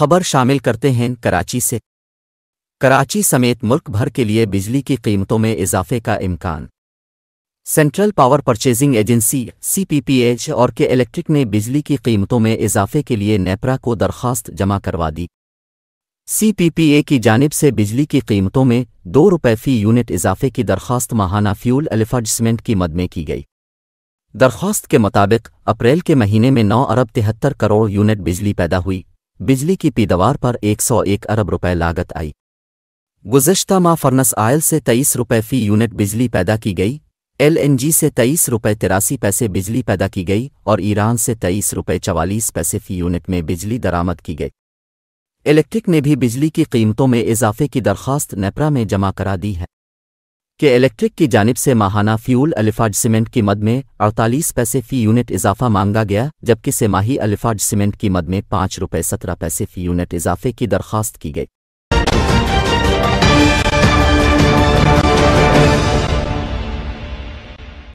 खबर शामिल करते हैं कराची से कराची समेत मुल्क भर के लिए बिजली की कीमतों में इजाफे का इम्कान central power purchasing agency CPPH और के इलेक्ट्रिक ने बिजली की कीमतों में इजाफे के लिए नेपरा को दरखास्त जमा करवा दी सीपीपीए की जानब से बिजली की कीमतों में दो रुपये फ़ी यूनिट इजाफे की दरखास्त माहाना फ्यूल एलिफर्जमेंट की मद में की गई दरख्वास्त के मुताबिक अप्रैल के महीने में नौ अरब तिहत्तर करोड़ यूनिट बिजली पैदा हुई बिजली की पैदावार पर 101 अरब रुपए लागत आई गुजशत माह फर्नस आयल से तेईस रुपये फ़ी यूनिट बिजली पैदा की गई एलएनजी से तेईस रुपये तिरासी पैसे बिजली पैदा की गई और ईरान से तेईस रुपये चवालीस पैसे फ़ी यूनिट में बिजली दरामद की गई इलेक्ट्रिक ने भी बिजली की कीमतों में इजाफे की दरख्वास्त नेपरा में जमा करा दी है कि इलेक्ट्रिक की जानब से माहाना फ्यूल अलिफाज सीमेंट की मद में अड़तालीस पैसे फ़ी यूनिट इजाफा मांगा गया जबकि सेमाही अलिफाज सीमेंट की मद में पाँच रुपये सत्रह पैसे फ़ी यूनिट इजाफे की दरख्वास्त की गई